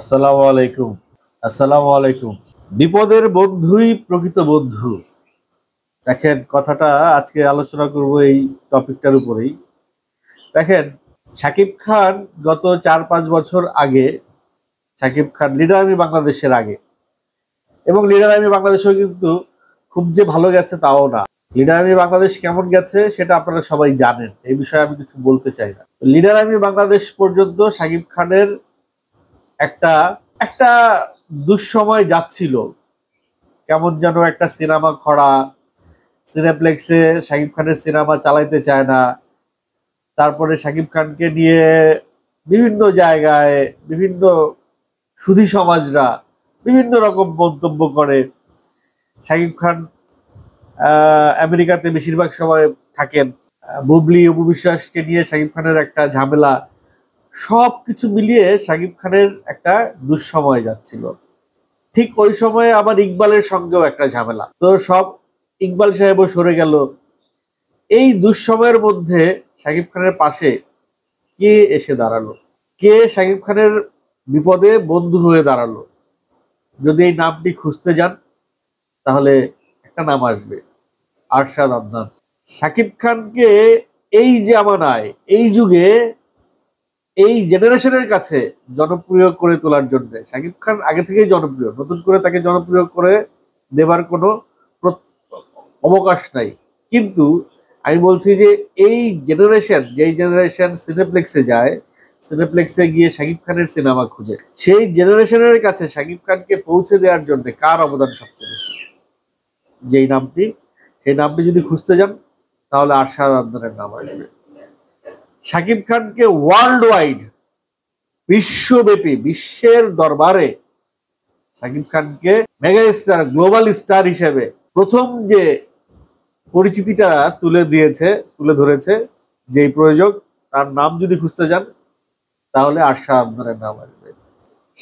আসসালামু আলাইকুম আসসালামু আলাইকুম বিপদের বন্ধুই প্রকৃত বন্ধু দেখেন কথাটা আজকে আলোচনা করব এই টপিকটার উপরেই দেখেন সাকিব খান গত চার পাঁচ বছর আগে সাকিব খান লিডার আমি বাংলাদেশের আগে এবং লিডার আমি বাংলাদেশেও কিন্তু খুব যে ভালো গেছে তাও না লিডার আমি বাংলাদেশ কেমন গেছে সেটা আপনারা সবাই জানেন এই বিষয়ে আমি কিছু বলতে চাই না লিডার আমি বাংলাদেশ পর্যন্ত সাকিব খানের একটা একটা দুঃসময় যাচ্ছিল কেমন যেন একটা সিনেমা খরা সিনেপ্লেক্সে শাকিব খানের সিনেমা চালাইতে চায় না তারপরে শাকিব খানকে নিয়ে বিভিন্ন জায়গায় বিভিন্ন সুধী সমাজরা বিভিন্ন রকম মন্তব্য করে শাকিব খান আমেরিকাতে বেশিরভাগ সময় থাকেন বুবলি অপু বিশ্বাসকে নিয়ে শাকিব খানের একটা ঝামেলা সব কিছু মিলিয়ে সাকিব খানের একটা দুঃসময় যাচ্ছিল ঠিক ওই সময়ে আবার ইকবালের সঙ্গেও একটা ঝামেলা তো সব ইকবাল সাহেবও সরে গেল এই দুঃসময়ের মধ্যে সাকিব খানের পাশে কে এসে দাঁড়ালো কে সাকিব খানের বিপদে বন্ধু হয়ে দাঁড়ালো যদি এই নামটি খুঁজতে যান তাহলে একটা নাম আসবে আরশাদ আদনান সাকিব খানকে এই জামানায় এই যুগে এই জেনারেশনের কাছে জনপ্রিয় করে তোলার জন্য শাকিব খান আগে থেকেই জনপ্রিয় নতুন করে তাকে জনপ্রিয় করে দেবার কোনো অবকাশ নাই কিন্তু আমি বলছি যে এই জেনারেশন যেই জেনারেশন সিনেপ্লেক্সে যায় সিনেপ্লেক্সে গিয়ে শাকিব খানের সিনেমা খুঁজে সেই জেনারেশনের কাছে শাকিব খানকে পৌঁছে দেওয়ার জন্য কার অবদান সবচেয়ে বেশি যেই নামটি সেই নামটি যদি খুঁজতে যান তাহলে আশা আন্দোলনের নাম আসবে শাকিব খানকে ওয়ার্ল্ড ওয়াইড বিশ্বব্যাপী বিশ্বের দরবারে শাকিব খানকে মেগা স্টার গ্লোবাল স্টার হিসেবে প্রথম যে পরিচিতিটা তুলে দিয়েছে তুলে ধরেছে যেই প্রয়োজক তার নাম যদি খুঁজতে যান তাহলে আশা আন্দোলনের নাম আসবে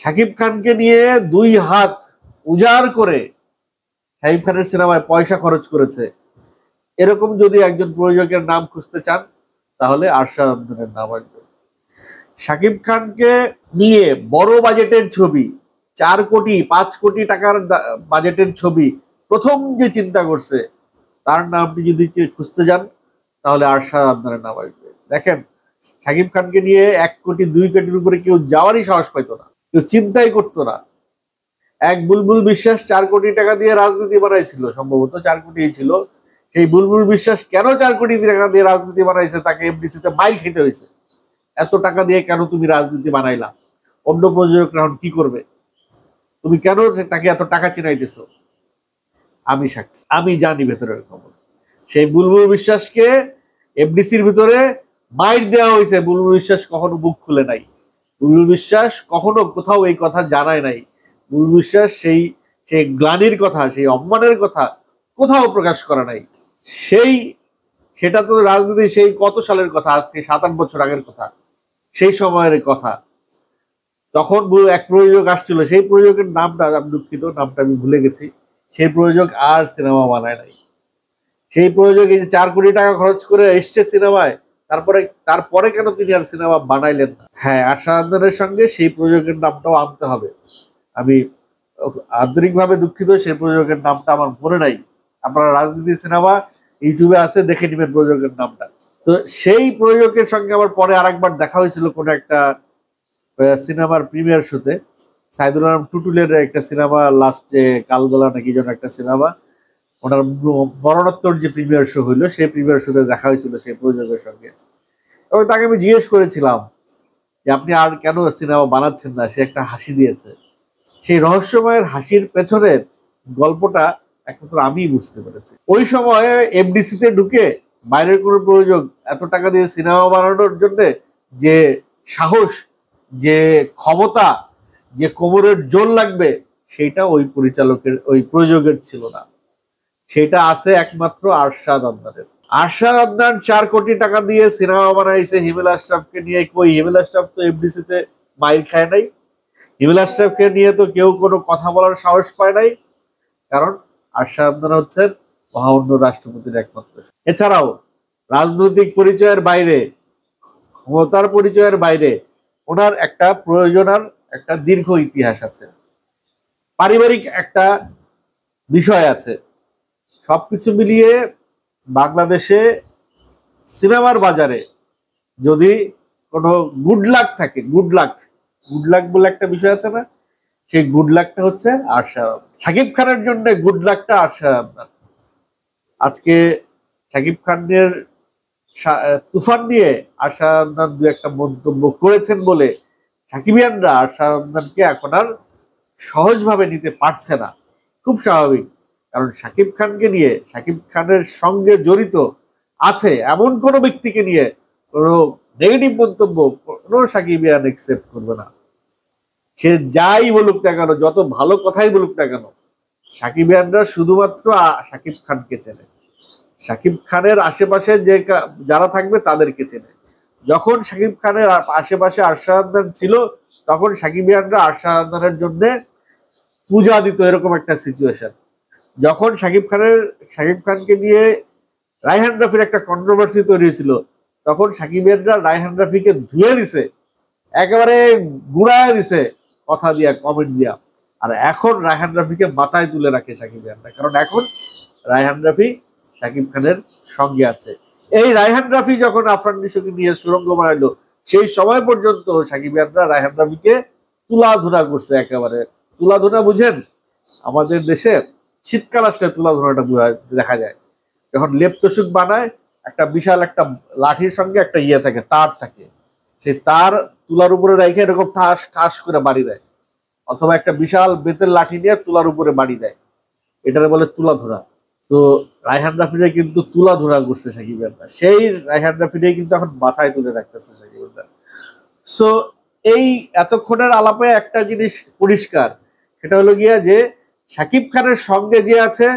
শাকিব খানকে নিয়ে দুই হাত উজাড় করে শাকিব খানের সিনেমায় পয়সা খরচ করেছে এরকম যদি একজন প্রযোজকের নাম খুঁজতে চান তাহলে আরশা আব্দুলের নাম আসবে সাকিব খানকে নিয়ে বড় বাজেটের ছবি চার কোটি পাঁচ কোটি টাকার বাজেটের ছবি প্রথম যে চিন্তা করছে তার নামটি যদি খুঁজতে যান তাহলে আরশা আব্দুলের নাম আসবে দেখেন শাকিব খানকে নিয়ে এক কোটি দুই কোটির উপরে কেউ যাওয়ারই সাহস পাইত না কেউ চিন্তাই করতো না এক বুলবুল বিশ্বাস চার কোটি টাকা দিয়ে রাজনীতি বানাইছিল সম্ভবত চার কোটি ছিল সেই বুলবুল বিশ্বাস কেন চার কোটি টাকা দিয়ে রাজনীতি বানাইছে তাকে এমডিসি তে মাইল খেতে হয়েছে এত টাকা দিয়ে কেন তুমি রাজনীতি বানাইলা অন্য প্রযোজক রাহুল কি করবে তুমি কেন তাকে এত টাকা চিনাইতেছ আমি সাক্ষী আমি জানি ভেতরের খবর সেই বুলবুল বিশ্বাসকে এমডিসির ভিতরে মাইট দেওয়া হয়েছে বুলবুল বিশ্বাস কখনো মুখ খুলে নাই বুলবুল বিশ্বাস কখনো কোথাও এই কথা জানায় নাই বুলবুল বিশ্বাস সেই সেই গ্লানির কথা সেই অম্মানের কথা কোথাও প্রকাশ করা নাই সেই সেটা তো রাজনীতি সেই কত সালের কথা আজ থেকে সাত আট বছর আগের কথা সেই সময়ের কথা তখন এক প্রযোজক আসছিল সেই প্রযোজকের নামটা আমি দুঃখিত নামটা আমি ভুলে গেছি সেই প্রযোজক আর সিনেমা বানায় নাই সেই প্রযোজক এই যে চার কোটি টাকা খরচ করে এসছে সিনেমায় তারপরে তারপরে কেন তিনি আর সিনেমা বানাইলেন না হ্যাঁ আশা আন্দোলনের সঙ্গে সেই প্রযোজকের নামটাও আনতে হবে আমি আন্তরিকভাবে দুঃখিত সেই প্রযোজকের নামটা আমার মনে নাই আপনারা রাজনীতি সিনেমা ইউটিউবে আছে দেখে নেবেন প্রযোজকের নামটা তো সেই প্রযোজকের সঙ্গে আমার পরে আরেকবার দেখা হয়েছিল কোনো একটা সিনেমার প্রিমিয়ার শোতে সাইদুল আলম টুটুলের একটা সিনেমা লাস্টে কালবেলা নাকি যেন একটা সিনেমা ওনার মরণোত্তর যে প্রিমিয়ার শো হইলো সেই প্রিমিয়ার শোতে দেখা হয়েছিল সেই প্রযোজকের সঙ্গে এবং তাকে আমি জিজ্ঞেস করেছিলাম যে আপনি আর কেন সিনেমা বানাচ্ছেন না সে একটা হাসি দিয়েছে সেই রহস্যময়ের হাসির পেছনের গল্পটা একমাত্র আমিই বুঝতে পেরেছি ওই সময় এমডিসি তে ঢুকে বাইরের কোনো প্রয়োজন এত টাকা দিয়ে সিনেমা বানানোর জন্য যে সাহস যে ক্ষমতা যে কোমরের জোর লাগবে সেটা ওই পরিচালকের ওই প্রযোজকের ছিল না সেটা আছে একমাত্র আরশাদ আদনানের আরশাদ আদনান চার কোটি টাকা দিয়ে সিনেমা বানাইছে হিমেল আশরাফকে নিয়ে ওই হিমেল আশরাফ তো তে মাইল খায় নাই হিমেল আশরাফকে নিয়ে তো কেউ কোনো কথা বলার সাহস পায় নাই কারণ আর আপনারা হচ্ছেন মহামান্য রাষ্ট্রপতির একমাত্র এছাড়াও রাজনৈতিক পরিচয়ের বাইরে ক্ষমতার পরিচয়ের বাইরে ওনার একটা প্রয়োজনার একটা দীর্ঘ ইতিহাস আছে পারিবারিক একটা বিষয় আছে সবকিছু মিলিয়ে বাংলাদেশে সিনেমার বাজারে যদি কোনো গুড লাক থাকে গুড লাক গুড লাক বলে একটা বিষয় আছে না সেই গুড লাকটা হচ্ছে আশা সাকিব খানের জন্য গুড লাকটা আরশা আজকে সাকিব খানের তুফান নিয়ে আরশা আন্দান দু একটা মন্তব্য করেছেন বলে সাকিবিয়ানরা আশা আন্দানকে এখন আর সহজভাবে নিতে পারছে না খুব স্বাভাবিক কারণ সাকিব খানকে নিয়ে সাকিব খানের সঙ্গে জড়িত আছে এমন কোনো ব্যক্তিকে নিয়ে কোনো নেগেটিভ মন্তব্য কোনো সাকিবিয়ান একসেপ্ট করবে না সে যাই বলুক না কেন যত ভালো কথাই বলুক না কেন সাকিব খানরা শুধুমাত্র সাকিব খানকে চেনে সাকিব খানের আশেপাশে যে যারা থাকবে তাদেরকে চেনে যখন সাকিব খানের আশেপাশে আর্শাহান ছিল তখন সাকিব খানরা আর্শাহানের জন্য পূজা দিত এরকম একটা সিচুয়েশন যখন সাকিব খানের সাকিব খানকে নিয়ে রায়হান রাফির একটা কন্ট্রোভার্সি তৈরি হয়েছিল তখন সাকিব খানরা রায়হান রাফিকে ধুয়ে দিছে একেবারে গুড়ায় দিছে কথা দিয়া কমেন্ট দিয়া আর এখন রায়হান রাফিকে মাথায় তুলে রাখে সাকিব খানটা কারণ এখন রায়হান রাফি সাকিব খানের সঙ্গে আছে এই রায়হান রাফি যখন আফরান নিশোকে নিয়ে সুরঙ্গ বানাইলো সেই সময় পর্যন্ত সাকিব খানরা রায়হান রাফিকে তুলাধুরা করছে একেবারে তুলাধুরা বুঝেন আমাদের দেশে শীতকাল আসলে তুলাধুরাটা দেখা যায় যখন লেপ্তসুক বানায় একটা বিশাল একটা লাঠির সঙ্গে একটা ইয়ে থাকে তার থাকে সেই তার তুলার উপরে রেখে এরকম ঠাস ঠাস করে মারি দেয় অথবা একটা বিশাল বেতের লাঠি নিয়ে তুলার উপরে বাড়ি দেয় এটারে বলে তুলা ধরা তো রায়হান রাফিরে কিন্তু তুলা ধরা করছে সাকিব সেই রায়হান রাফিরে কিন্তু এখন মাথায় তুলে রাখতেছে সাকিব সো এই এতক্ষণের আলাপে একটা জিনিস পরিষ্কার সেটা হলো গিয়া যে সাকিব খানের সঙ্গে যে আছে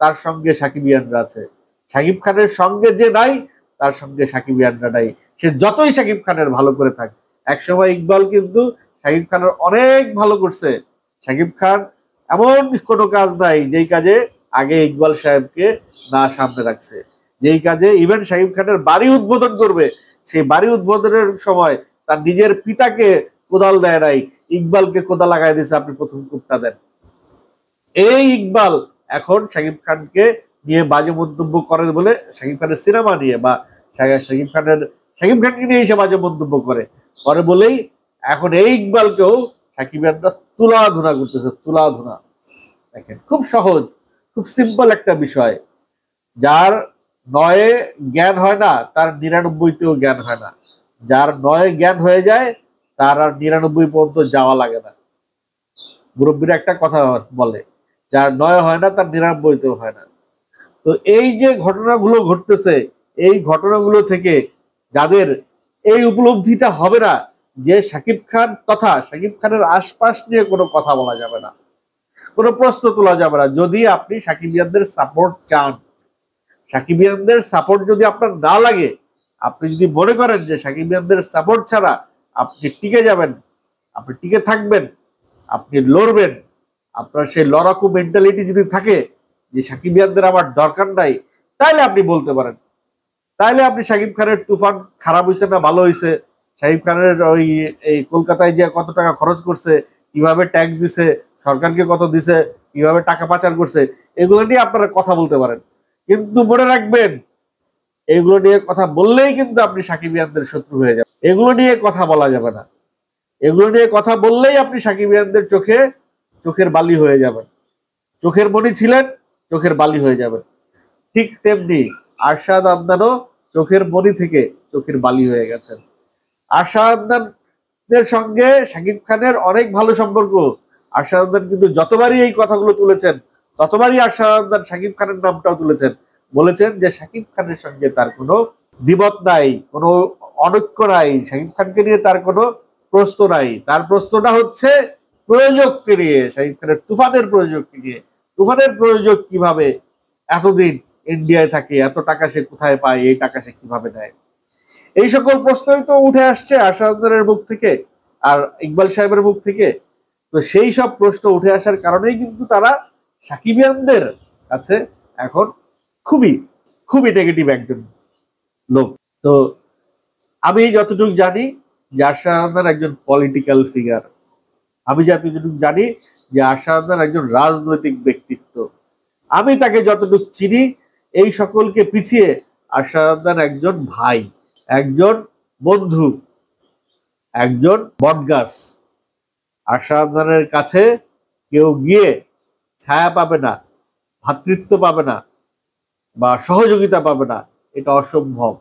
তার সঙ্গে সাকিব ইয়ানরা আছে সাকিব খানের সঙ্গে যে নাই তার সঙ্গে সাকিব ইয়ানরা নাই সে যতই সাকিব খানের ভালো করে থাক একসময় ইকবাল কিন্তু শাকিব খানের অনেক ভালো করছে শাকিব খান এমন কোনো কাজ নাই যেই কাজে আগে ইকবাল সাহেবকে না সামনে রাখছে যেই কাজে ইভেন শাকিব খানের বাড়ি উদ্বোধন করবে সেই বাড়ি উদ্বোধনের সময় তার নিজের পিতাকে কোদাল দেয় নাই ইকবালকে কোদাল লাগাই দিয়েছে আপনি প্রথম কূপটা দেন এই ইকবাল এখন শাকিব খানকে নিয়ে বাজে মন্তব্য করে বলে শাকিব খানের সিনেমা নিয়ে বা শাকিব খানের শাকিব খানকে নিয়ে এসে বাজে মন্তব্য করে পরে বলেই এখন এই ইকবালকেও সাকিব রানরা তুলাধুনা করতেছে তুলাধুনা দেখেন খুব সহজ খুব সিম্পল একটা বিষয় যার নয়ে জ্ঞান হয় না তার নিরানব্বইতেও জ্ঞান হয় না যার নয়ে জ্ঞান হয়ে যায় তার আর নিরানব্বই পর্যন্ত যাওয়া লাগে না মুরব্বীরা একটা কথা বলে যার নয় হয় না তার নিরানব্বইতেও হয় না তো এই যে ঘটনাগুলো ঘটতেছে এই ঘটনাগুলো থেকে যাদের এই উপলব্ধিটা হবে না যে সাকিব খান তথা সাকিব খানের আশপাশ নিয়ে কোনো কথা বলা যাবে না কোনো প্রশ্ন তোলা যাবে না যদি আপনি সাকিবিয়ানদের সাপোর্ট চান সাকিবিয়ানদের সাপোর্ট যদি আপনার না লাগে আপনি যদি মনে করেন যে সাকিবিয়ানদের সাপোর্ট ছাড়া আপনি টিকে যাবেন আপনি টিকে থাকবেন আপনি লড়বেন আপনার সেই লড়াকু মেন্টালিটি যদি থাকে যে সাকিবিয়ানদের আমার দরকার নাই তাহলে আপনি বলতে পারেন তাইলে আপনি সাকিব খানের তুফান খারাপ হয়েছে না ভালো হয়েছে শাহিব খানের ওই এই কলকাতায় যে কত টাকা খরচ করছে কিভাবে ট্যাক্স দিছে সরকারকে কত দিছে কিভাবে টাকা পাচার করছে এগুলো নিয়ে আপনারা কথা বলতে পারেন কিন্তু মনে রাখবেন এগুলো নিয়ে কথা বললেই কিন্তু আপনি সাকিব ইয়ানদের শত্রু হয়ে যাবেন এগুলো নিয়ে কথা বলা যাবে না এগুলো নিয়ে কথা বললেই আপনি সাকিব ইয়ানদের চোখে চোখের বালি হয়ে যাবেন চোখের মনি ছিলেন চোখের বালি হয়ে যাবেন ঠিক তেমনি আর্শাদ আমদানো চোখের মনি থেকে চোখের বালি হয়ে গেছেন আশা সঙ্গে শাকিব খানের অনেক ভালো সম্পর্ক আশা কিন্তু যতবারই এই কথাগুলো তুলেছেন ততবারই আশা শাকিব খানের নামটাও তুলেছেন বলেছেন যে শাকিব খানের সঙ্গে তার কোনো দিবত নাই কোনো অনৈক্য নাই শাকিব খানকে নিয়ে তার কোনো প্রশ্ন নাই তার প্রশ্নটা হচ্ছে প্রয়োজককে নিয়ে শাকিব খানের তুফানের প্রয়োজককে নিয়ে তুফানের প্রয়োজক কিভাবে এতদিন ইন্ডিয়ায় থাকে এত টাকা সে কোথায় পায় এই টাকা সে কিভাবে দেয় এই সকল প্রশ্নই তো উঠে আসছে আশাদের মুখ থেকে আর ইকবাল সাহেবের মুখ থেকে তো সেই সব প্রশ্ন উঠে আসার কারণেই কিন্তু তারা সাকিবিয়ানদের কাছে এখন খুবই খুবই নেগেটিভ একজন লোক তো আমি যতটুকু জানি যে আশাহানার একজন পলিটিক্যাল ফিগার আমি যতটুকু জানি যে আশাহানার একজন রাজনৈতিক ব্যক্তিত্ব আমি তাকে যতটুকু চিনি এই সকলকে পিছিয়ে আশাদান একজন ভাই একজন বন্ধু একজন বটগাছ আশাদানের কাছে কেউ গিয়ে ছায়া পাবে না ভাতৃত্ব পাবে না বা সহযোগিতা পাবে না এটা অসম্ভব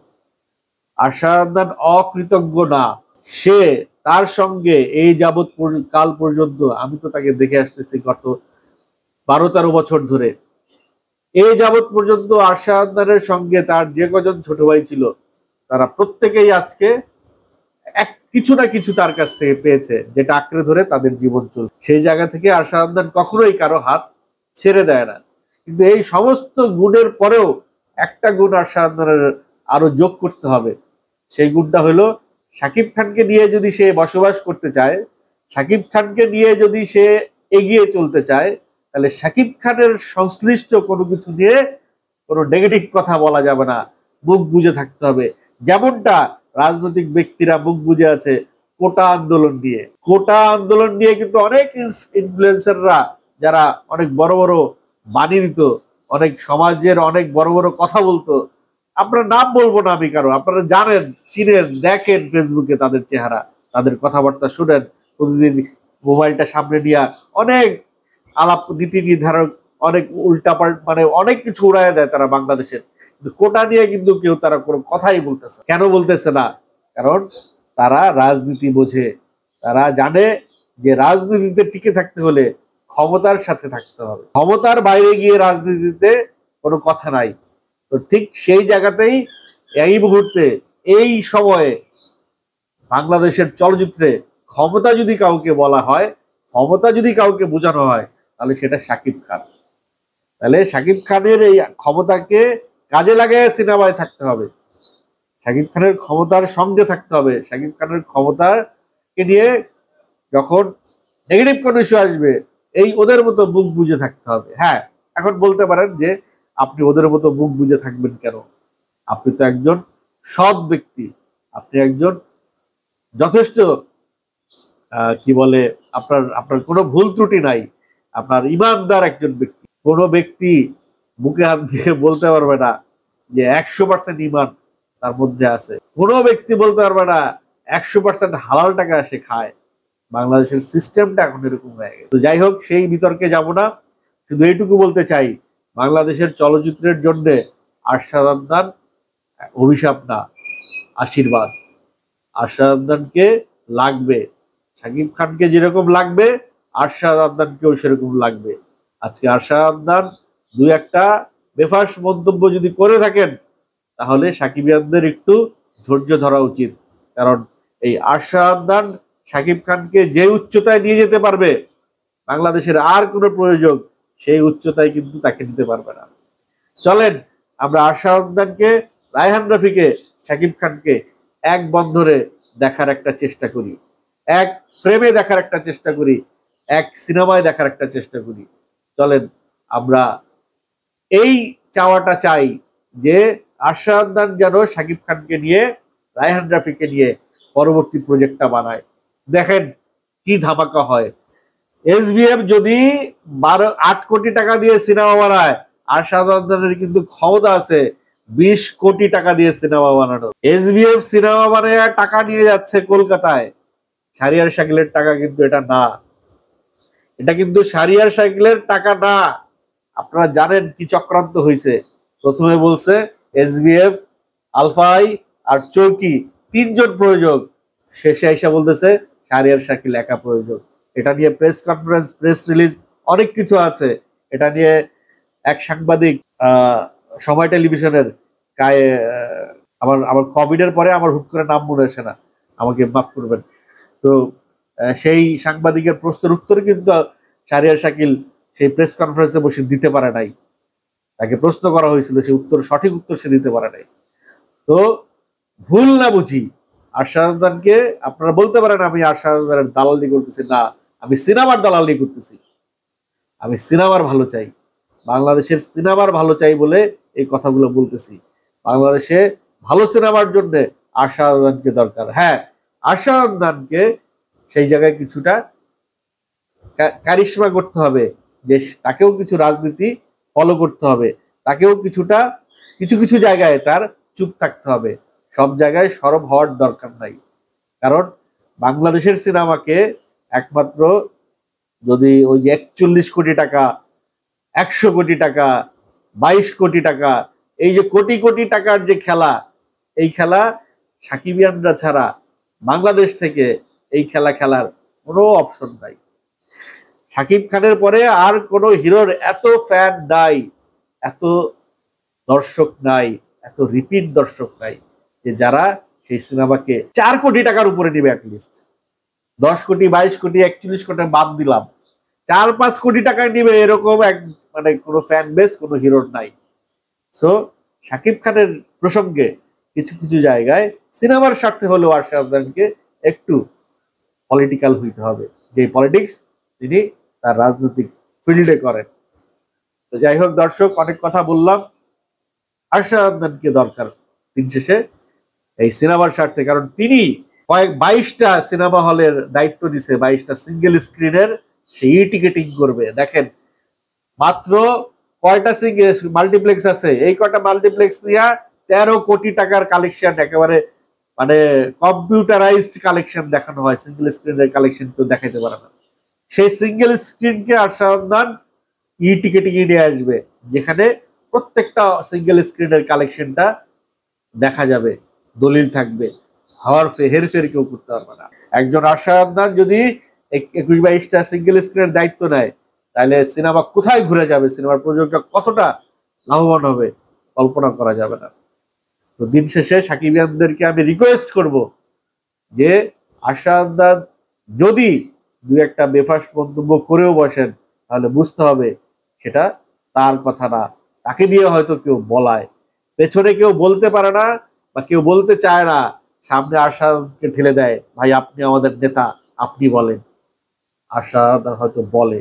আশাদান অকৃতজ্ঞ না সে তার সঙ্গে এই যাবৎ কাল পর্যন্ত আমি তো তাকে দেখে আসতেছি গত বারো তেরো বছর ধরে এই যাবৎ পর্যন্ত আশাদারের সঙ্গে তার যে কজন ছোট ভাই ছিল তারা প্রত্যেকেই আজকে এক কিছু না কিছু তার কাছ থেকে পেয়েছে যেটা আঁকড়ে ধরে তাদের জীবন চলছে সেই জায়গা থেকে আরশাদার কখনোই কারো হাত ছেড়ে দেয় না কিন্তু এই সমস্ত গুণের পরেও একটা গুণ আরশাদারের আরো যোগ করতে হবে সেই গুণটা হলো সাকিব খানকে নিয়ে যদি সে বসবাস করতে চায় সাকিব খানকে নিয়ে যদি সে এগিয়ে চলতে চায় তাহলে সাকিব খানের সংশ্লিষ্ট কোনো কিছু নিয়ে কোনো নেগেটিভ কথা বলা যাবে না মুখ বুঝে থাকতে হবে যেমনটা রাজনৈতিক ব্যক্তিরা মুখ বুঝে আছে কোটা আন্দোলন নিয়ে কোটা আন্দোলন নিয়ে কিন্তু অনেক ইনফ্লুয়েন্সাররা যারা অনেক বড় বড় বাণী দিত অনেক সমাজের অনেক বড় বড় কথা বলতো আপনার নাম বলবো না আমি কারো আপনারা জানেন চিনেন দেখেন ফেসবুকে তাদের চেহারা তাদের কথাবার্তা শুনেন প্রতিদিন মোবাইলটা সামনে নিয়ে অনেক আলাপ নীতি নির্ধারক অনেক উল্টাপাল্ট মানে অনেক কিছু উড়াইয়া দেয় তারা বাংলাদেশের কিন্তু কোটা নিয়ে কিন্তু কেউ তারা কোনো কথাই বলতেছে কেন বলতেছে না কারণ তারা রাজনীতি বোঝে তারা জানে যে রাজনীতিতে টিকে থাকতে হলে ক্ষমতার সাথে থাকতে হবে ক্ষমতার বাইরে গিয়ে রাজনীতিতে কোনো কথা নাই তো ঠিক সেই জায়গাতেই এই মুহূর্তে এই সময়ে বাংলাদেশের চলচ্চিত্রে ক্ষমতা যদি কাউকে বলা হয় ক্ষমতা যদি কাউকে বোঝানো হয় তাহলে সেটা সাকিব খান তাহলে সাকিব খানের এই ক্ষমতাকে কাজে লাগিয়ে সিনেমায় থাকতে হবে সাকিব খানের ক্ষমতার সঙ্গে থাকতে হবে সাকিব খানের ক্ষমতাকে নিয়ে যখন নেগেটিভ কোনো ইস্যু আসবে এই ওদের মতো মুখ বুঝে থাকতে হবে হ্যাঁ এখন বলতে পারেন যে আপনি ওদের মতো মুখ বুঝে থাকবেন কেন আপনি তো একজন সৎ ব্যক্তি আপনি একজন যথেষ্ট কি বলে আপনার আপনার কোনো ভুল ত্রুটি নাই আপনার ইমানদার একজন ব্যক্তি কোনো ব্যক্তি মুখে হাত দিয়ে বলতে পারবে না যে একশো পার্সেন্ট ইমান তার মধ্যে আছে কোনো ব্যক্তি বলতে পারবে না একশো পার্সেন্ট হালাল টাকা সে খায় বাংলাদেশের সিস্টেমটা এখন এরকম হয়ে গেছে তো যাই হোক সেই বিতর্কে যাব না শুধু এইটুকু বলতে চাই বাংলাদেশের চলচ্চিত্রের জন্যে আরশাদ অভিশাপ না আশীর্বাদ আরশাদ লাগবে শাকিব খানকে যেরকম লাগবে আরশাদ আদনানকেও সেরকম লাগবে আজকে আরশাদ আদনান দুই একটা বেফাস মন্তব্য যদি করে থাকেন তাহলে সাকিবিয়ানদের একটু ধৈর্য ধরা উচিত কারণ এই আরশা আবদান সাকিব খানকে যে উচ্চতায় নিয়ে যেতে পারবে বাংলাদেশের আর কোনো প্রয়োজন সেই উচ্চতায় কিন্তু তাকে নিতে পারবে না চলেন আমরা আরশা আদনানকে রায়হান রফিকে সাকিব খানকে এক বন্ধরে দেখার একটা চেষ্টা করি এক ফ্রেমে দেখার একটা চেষ্টা করি এক সিনেমায় দেখার একটা চেষ্টা করি চলেন আমরা এই চাওয়াটা চাই যে আশাদান যেন সাকিব খানকে নিয়ে রায়হান রাফিকে নিয়ে পরবর্তী প্রজেক্টটা বানায় দেখেন কি ধামাকা হয় এসবিএম যদি বারো আট কোটি টাকা দিয়ে সিনেমা বানায় আশাদানের কিন্তু ক্ষমতা আছে বিশ কোটি টাকা দিয়ে সিনেমা বানানো এসবিএম সিনেমা বানায় টাকা নিয়ে যাচ্ছে কলকাতায় সারিয়ার সাকিলের টাকা কিন্তু এটা না এটা কিন্তু সারিয়ার সাইকেলের টাকা না আপনারা জানেন কি চক্রান্ত হয়েছে প্রথমে বলছে এসবিএফ আলফাই আর চৌকি তিনজন প্রয়োজন শেষে আইসা বলতেছে সারিয়ার সাইকেল একা প্রয়োজন এটা নিয়ে প্রেস কনফারেন্স প্রেস রিলিজ অনেক কিছু আছে এটা নিয়ে এক সাংবাদিক সময় টেলিভিশনের গায়ে আমার আমার কোভিডের পরে আমার হুট করে নাম মনে আসে না আমাকে মাফ করবেন তো সেই সাংবাদিকের প্রশ্নের উত্তর কিন্তু সারিয়া শাকিল সেই প্রেস কনফারেন্সে বসে দিতে পারে নাই তাকে প্রশ্ন করা হয়েছিল সেই উত্তর সঠিক উত্তর সে দিতে পারে নাই তো ভুল না বুঝি আরশাহকে আপনারা বলতে পারেন আমি আরশাহের দালালি করতেছি না আমি সিনেমার দালালি করতেছি আমি সিনেমার ভালো চাই বাংলাদেশের সিনেমার ভালো চাই বলে এই কথাগুলো বলতেছি বাংলাদেশে ভালো সিনেমার জন্য আরশাহকে দরকার হ্যাঁ আরশাহকে সেই জায়গায় কিছুটা কারিশ্মা করতে হবে যে তাকেও কিছু রাজনীতি ফলো করতে হবে তাকেও কিছুটা কিছু কিছু জায়গায় তার চুপ থাকতে হবে সব জায়গায় সরব হওয়ার দরকার নাই কারণ বাংলাদেশের সিনেমাকে একমাত্র যদি ওই যে একচল্লিশ কোটি টাকা একশো কোটি টাকা বাইশ কোটি টাকা এই যে কোটি কোটি টাকার যে খেলা এই খেলা সাকিবিয়ানরা ছাড়া বাংলাদেশ থেকে এই খেলা খেলার কোনো অপশন নাই সাকিব খানের পরে আর কোন হিরোর এত ফ্যান নাই এত দর্শক নাই এত রিপিট দর্শক নাই যে যারা সেই সিনেমাকে চার কোটি টাকার উপরে নিবে অ্যাটলিস্ট দশ কোটি বাইশ কোটি একচল্লিশ কোটি বাদ দিলাম চার পাঁচ কোটি টাকায় নিবে এরকম এক মানে কোনো ফ্যান বেস কোনো হিরোর নাই সো শাকিব খানের প্রসঙ্গে কিছু কিছু জায়গায় সিনেমার স্বার্থে হলেও আরশাদ খানকে একটু পলিটিক্যাল হইতে হবে যে পলিটিক্স তিনি তার রাজনৈতিক ফিল্ডে করেন তো যাই হোক দর্শক অনেক কথা বললাম আশা আদনানকে দরকার দিন শেষে এই সিনেমার স্বার্থে কারণ তিনি কয়েক বাইশটা সিনেমা হলের দায়িত্ব নিছে বাইশটা সিঙ্গেল স্ক্রিনের সেই টিকিটিং করবে দেখেন মাত্র কয়টা সিঙ্গেল মাল্টিপ্লেক্স আছে এই কয়টা মাল্টিপ্লেক্স নিয়ে তেরো কোটি টাকার কালেকশন একেবারে মানে কম্পিউটারাইজড কালেকশন দেখানো হয় সিঙ্গেল স্ক্রিনের কালেকশন কেউ দেখাইতে পারে না সেই সিঙ্গেল স্ক্রিনকে সন্ধান ই টিকেটিং নিয়ে আসবে যেখানে প্রত্যেকটা সিঙ্গেল স্ক্রিনের কালেকশনটা দেখা যাবে দলিল থাকবে হওয়ার হেরফের কেউ করতে পারবে না একজন আশাদান যদি একুশ বাইশটা সিঙ্গেল স্ক্রিনের দায়িত্ব নেয় তাহলে সিনেমা কোথায় ঘুরে যাবে সিনেমার প্রযোজকটা কতটা লাভবান হবে কল্পনা করা যাবে না তো দিন শেষে সাকিবিয়ানদেরকে আমি রিকোয়েস্ট করব যে আশা যদি দু একটা বেফাস মন্তব্য করেও বসেন তাহলে বুঝতে হবে সেটা তার কথা না তাকে দিয়ে হয়তো কেউ বলায় পেছনে কেউ বলতে পারে না বা কেউ বলতে চায় না সামনে আশাকে ঠেলে দেয় ভাই আপনি আমাদের নেতা আপনি বলেন আশা হয়তো বলে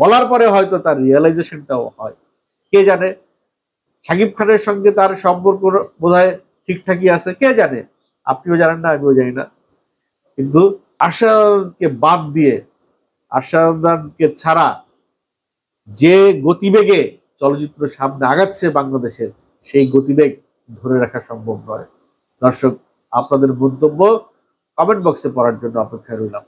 বলার পরে হয়তো তার রিয়েলাইজেশনটাও হয় কে জানে সাকিব খানের সঙ্গে তার সম্পর্ক বোধহয় ঠিকঠাকই আছে কে জানে আপনিও জানেন না আমিও জানি না কিন্তু আশাকে বাদ দিয়ে আশাকে ছাড়া যে গতিবেগে চলচ্চিত্র সামনে আগাচ্ছে বাংলাদেশের সেই গতিবেগ ধরে রাখা সম্ভব নয় দর্শক আপনাদের মন্তব্য কমেন্ট বক্সে পড়ার জন্য অপেক্ষায় রইলাম